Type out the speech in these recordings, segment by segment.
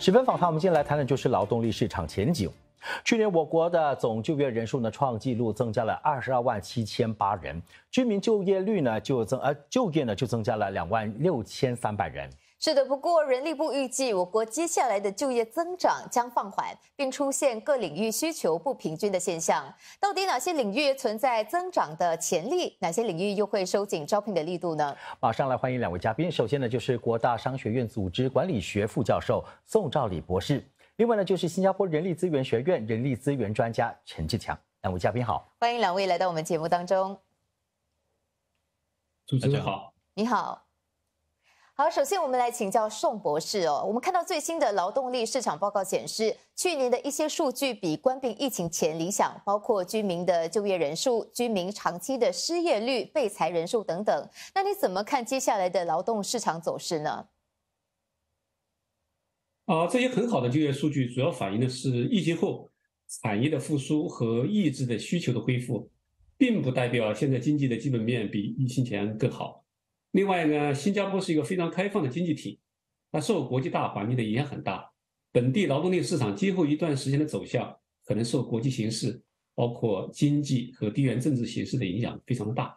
十分访谈，我们今天来谈的就是劳动力市场前景。去年我国的总就业人数呢创纪录增加了二十二万七千八人，居民就业率呢就增，呃就业呢就增加了两万六千三百人。是的，不过人力部预计我国接下来的就业增长将放缓，并出现各领域需求不平均的现象。到底哪些领域存在增长的潜力？哪些领域又会收紧招聘的力度呢？马上来欢迎两位嘉宾。首先呢，就是国大商学院组织管理学副教授宋兆礼博士；另外呢，就是新加坡人力资源学院人力资源专家陈志强。两位嘉宾好，欢迎两位来到我们节目当中。主持人好，你好。好，首先我们来请教宋博士哦。我们看到最新的劳动力市场报告显示，去年的一些数据比关闭疫情前理想，包括居民的就业人数、居民长期的失业率、被裁人数等等。那你怎么看接下来的劳动市场走势呢？啊，这些很好的就业数据主要反映的是疫情后产业的复苏和抑制的需求的恢复，并不代表现在经济的基本面比疫情前更好。另外呢，新加坡是一个非常开放的经济体，它受国际大环境的影响很大。本地劳动力市场今后一段时间的走向，可能受国际形势，包括经济和地缘政治形势的影响非常的大。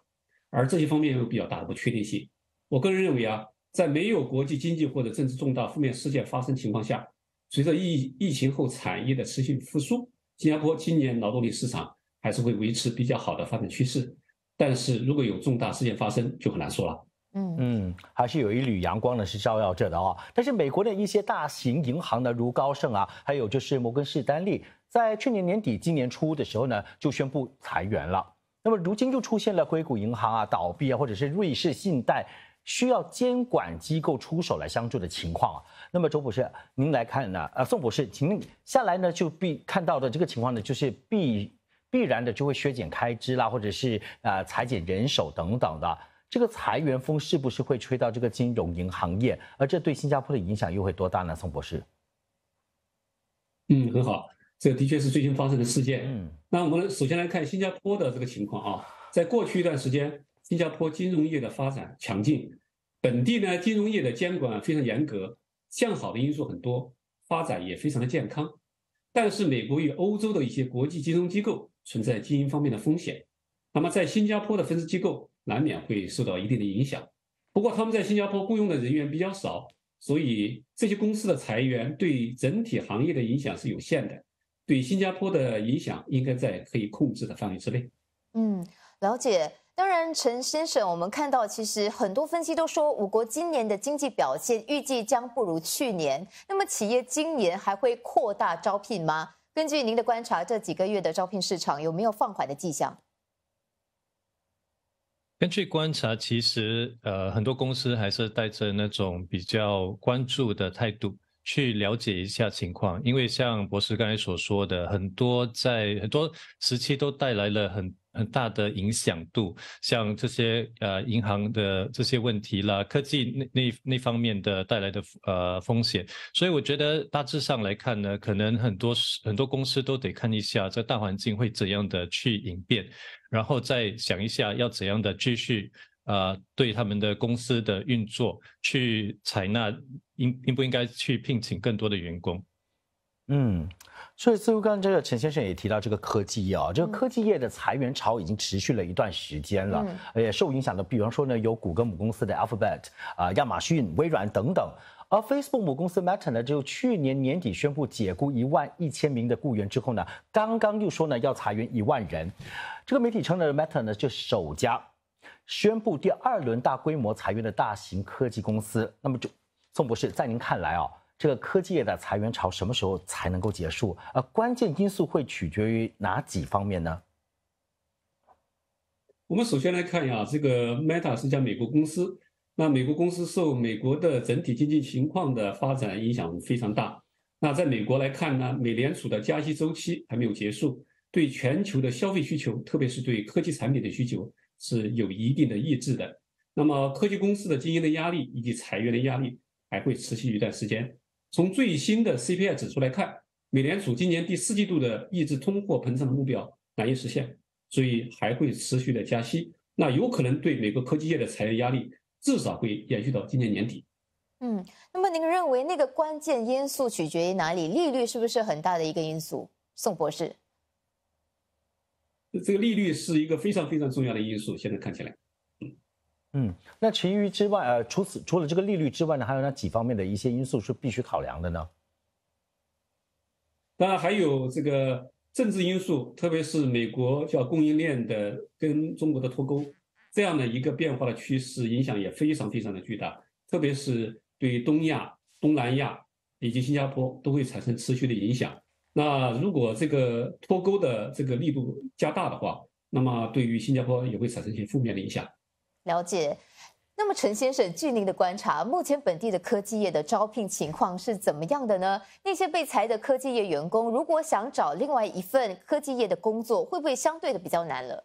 而这些方面有比较大的不确定性。我个人认为啊，在没有国际经济或者政治重大负面事件发生情况下，随着疫疫情后产业的持续复苏，新加坡今年劳动力市场还是会维持比较好的发展趋势。但是如果有重大事件发生，就很难说了。嗯嗯，还是有一缕阳光呢，是照耀着的哦。但是美国的一些大型银行呢，如高盛啊，还有就是摩根士丹利，在去年年底、今年初的时候呢，就宣布裁员了。那么如今又出现了硅谷银行啊倒闭啊，或者是瑞士信贷需要监管机构出手来相助的情况啊。那么周博士，您来看呢？呃，宋博士，请您下来呢，就必看到的这个情况呢，就是必必然的就会削减开支啦，或者是呃裁减人手等等的。这个裁员风是不是会吹到这个金融银行业？而这对新加坡的影响又会多大呢？宋博士，嗯，很好，这的确是最近发生的事件。嗯，那我们首先来看新加坡的这个情况啊，在过去一段时间，新加坡金融业的发展强劲，本地呢金融业的监管非常严格，向好的因素很多，发展也非常的健康。但是美国与欧洲的一些国际金融机构存在经营方面的风险，那么在新加坡的分支机构。难免会受到一定的影响，不过他们在新加坡雇佣的人员比较少，所以这些公司的裁员对整体行业的影响是有限的，对新加坡的影响应该在可以控制的范围之内。嗯，了解。当然，陈先生，我们看到其实很多分析都说我国今年的经济表现预计将不如去年，那么企业今年还会扩大招聘吗？根据您的观察，这几个月的招聘市场有没有放缓的迹象？根据观察，其实呃，很多公司还是带着那种比较关注的态度。去了解一下情况，因为像博士刚才所说的，很多在很多时期都带来了很很大的影响度，像这些呃银行的这些问题啦，科技那那那方面的带来的呃风险，所以我觉得大致上来看呢，可能很多很多公司都得看一下这大环境会怎样的去演变，然后再想一下要怎样的继续。呃，对他们的公司的运作去采纳，应应不应该去聘请更多的员工？嗯，所以似乎刚才个陈先生也提到，这个科技业啊，这个科技业的裁员潮已经持续了一段时间了，也、受影响的，比方说呢，有谷歌母公司的 Alphabet 啊，亚马逊、微软等等，而 Facebook 母公司 Meta 呢，就去年年底宣布解雇一万一千名的雇员之后呢，刚刚又说呢要裁员一万人，这个媒体称呢，Meta 呢就首家。宣布第二轮大规模裁员的大型科技公司，那么就宋博士，在您看来啊，这个科技业的裁员潮什么时候才能够结束？呃，关键因素会取决于哪几方面呢？我们首先来看一下，这个 Meta 是一家美国公司，那美国公司受美国的整体经济情况的发展影响非常大。那在美国来看呢，美联储的加息周期还没有结束，对全球的消费需求，特别是对科技产品的需求。是有一定的抑制的，那么科技公司的经营的压力以及裁员的压力还会持续一段时间。从最新的 CPI 指数来看，美联储今年第四季度的抑制通货膨胀的目标难以实现，所以还会持续的加息。那有可能对美国科技业的裁员压力至少会延续到今年年底。嗯，那么您认为那个关键因素取决于哪里？利率是不是很大的一个因素，宋博士？这个利率是一个非常非常重要的因素，现在看起来。嗯，那其余之外，呃，除此除了这个利率之外呢，还有哪几方面的一些因素是必须考量的呢？当然还有这个政治因素，特别是美国叫供应链的跟中国的脱钩这样的一个变化的趋势，影响也非常非常的巨大，特别是对东亚、东南亚以及新加坡都会产生持续的影响。那如果这个脱钩的这个力度加大的话，那么对于新加坡也会产生一些负面的影响。了解。那么陈先生，据您的观察，目前本地的科技业的招聘情况是怎么样的呢？那些被裁的科技业员工，如果想找另外一份科技业的工作，会不会相对的比较难了？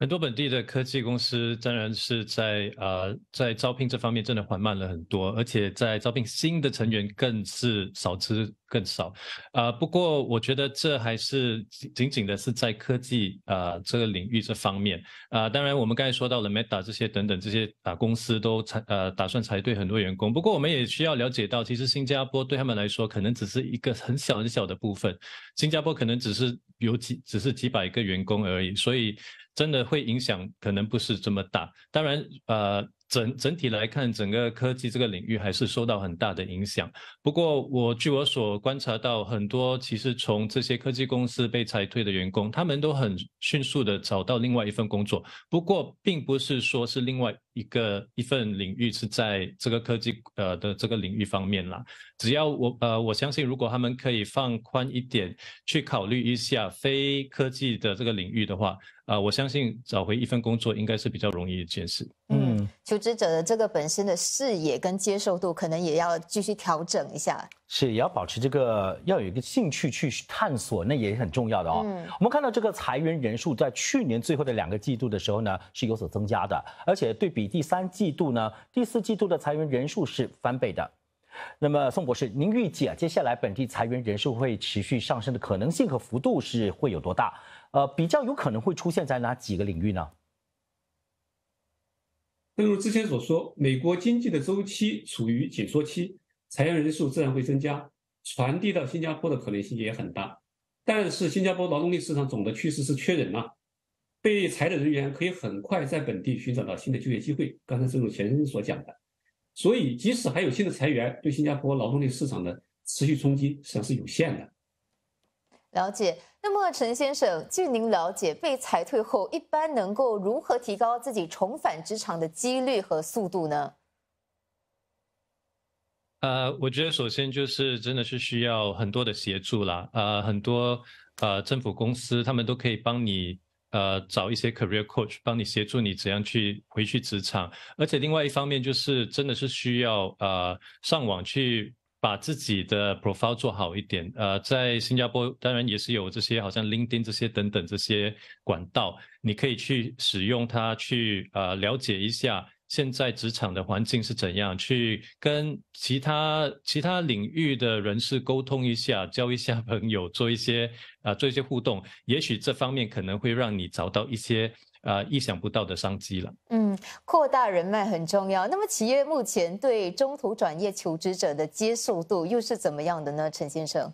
很多本地的科技公司，当然是在啊，在招聘这方面真的缓慢了很多，而且在招聘新的成员更是少之。更少，呃，不过我觉得这还是仅仅的是在科技啊这个领域这方面啊，当然我们刚才说到了 Meta 这些等等这些啊，公司都裁呃打算裁对很多员工，不过我们也需要了解到，其实新加坡对他们来说可能只是一个很小很小的部分，新加坡可能只是有几只是几百个员工而已，所以真的会影响可能不是这么大，当然呃。整整体来看，整个科技这个领域还是受到很大的影响。不过，我据我所观察到，很多其实从这些科技公司被裁退的员工，他们都很迅速的找到另外一份工作。不过，并不是说是另外一个一份领域是在这个科技呃的这个领域方面啦。只要我呃，我相信，如果他们可以放宽一点去考虑一下非科技的这个领域的话，啊，我相信找回一份工作应该是比较容易一件事。求职者的这个本身的视野跟接受度，可能也要继续调整一下。是，也要保持这个，要有一个兴趣去探索，那也很重要的哦。我们看到这个裁员人数在去年最后的两个季度的时候呢，是有所增加的，而且对比第三季度呢，第四季度的裁员人数是翻倍的。那么，宋博士，您预计啊，接下来本地裁员人数会持续上升的可能性和幅度是会有多大？呃，比较有可能会出现在哪几个领域呢？正如之前所说，美国经济的周期处于紧缩期，裁员人数自然会增加，传递到新加坡的可能性也很大。但是新加坡劳动力市场总的趋势是缺人呐，被裁的人员可以很快在本地寻找到新的就业机会。刚才正钱先生所讲的，所以即使还有新的裁员，对新加坡劳动力市场的持续冲击实际上是有限的。了解。那么，陈先生，据您了解，被裁退后，一般能够如何提高自己重返职场的几率和速度呢？呃，我觉得首先就是真的是需要很多的协助啦。呃，很多呃政府公司他们都可以帮你呃找一些 career coach 帮你协助你怎样去回去职场。而且另外一方面就是真的是需要呃上网去。把自己的 profile 做好一点，呃，在新加坡当然也是有这些，好像 LinkedIn 这些等等这些管道，你可以去使用它去呃了解一下现在职场的环境是怎样，去跟其他其他领域的人士沟通一下，交一下朋友，做一些啊做一些互动，也许这方面可能会让你找到一些。啊，意想不到的商机了。嗯，扩大人脉很重要。那么，企业目前对中途转业求职者的接受度又是怎么样的呢？陈先生。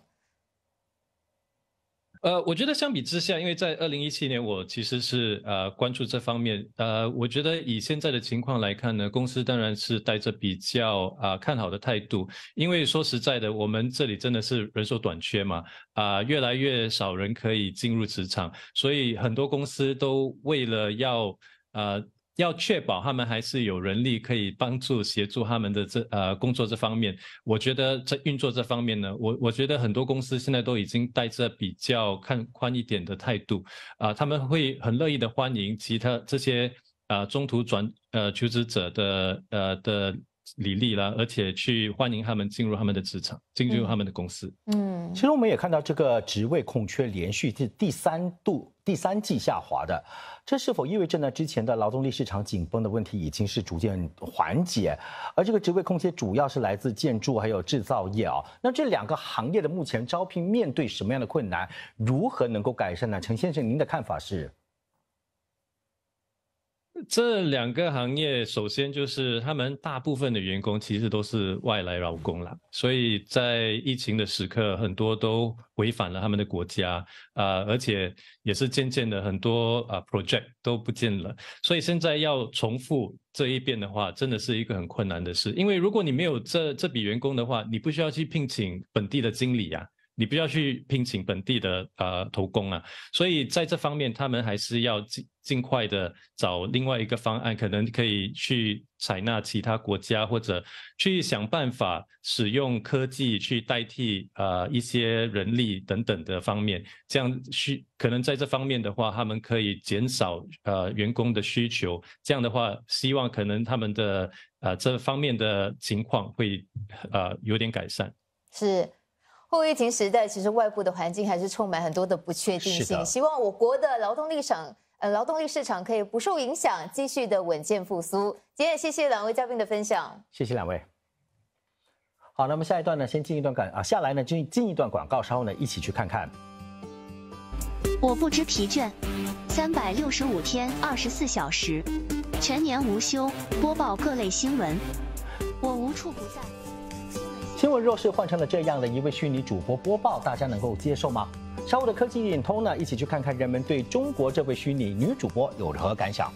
呃，我觉得相比之下，因为在二零一七年，我其实是呃关注这方面。呃，我觉得以现在的情况来看呢，公司当然是带着比较啊看好的态度，因为说实在的，我们这里真的是人手短缺嘛，啊，越来越少人可以进入职场，所以很多公司都为了要啊。要确保他们还是有人力可以帮助协助他们的这呃工作这方面，我觉得在运作这方面呢，我我觉得很多公司现在都已经带着比较看宽一点的态度，啊，他们会很乐意的欢迎其他这些啊中途转呃求职者的呃的履历啦，而且去欢迎他们进入他们的职场，进入他们的公司。嗯，其实我们也看到这个职位空缺连续是第三度第三季下滑的。这是否意味着呢？之前的劳动力市场紧绷的问题已经是逐渐缓解，而这个职位空缺主要是来自建筑还有制造业啊。那这两个行业的目前招聘面对什么样的困难？如何能够改善呢？陈先生，您的看法是？这两个行业，首先就是他们大部分的员工其实都是外来劳工啦，所以在疫情的时刻，很多都违反了他们的国家啊，而且也是渐渐的很多啊 project 都不见了，所以现在要重复这一遍的话，真的是一个很困难的事，因为如果你没有这这笔员工的话，你不需要去聘请本地的经理呀。你不要去聘请本地的呃投工啊，所以在这方面，他们还是要尽尽快的找另外一个方案，可能可以去采纳其他国家，或者去想办法使用科技去代替呃一些人力等等的方面。这样需可能在这方面的话，他们可以减少呃员工的需求。这样的话，希望可能他们的呃这方面的情况会呃有点改善。是。后疫情时代，其实外部的环境还是充满很多的不确定性。希望我国的劳动力省，呃劳动力市场可以不受影响，继续的稳健复苏。今天谢谢两位嘉宾的分享，谢谢两位。好，那么下一段呢，先进一段广啊下来呢进进一段广告，稍后呢一起去看看。我不知疲倦，三百六十五天二十四小时，全年无休播报各类新闻，我无处不在。新闻若是换成了这样的一位虚拟主播播报，大家能够接受吗？稍后的科技点通呢，一起去看看人们对中国这位虚拟女主播有何感想。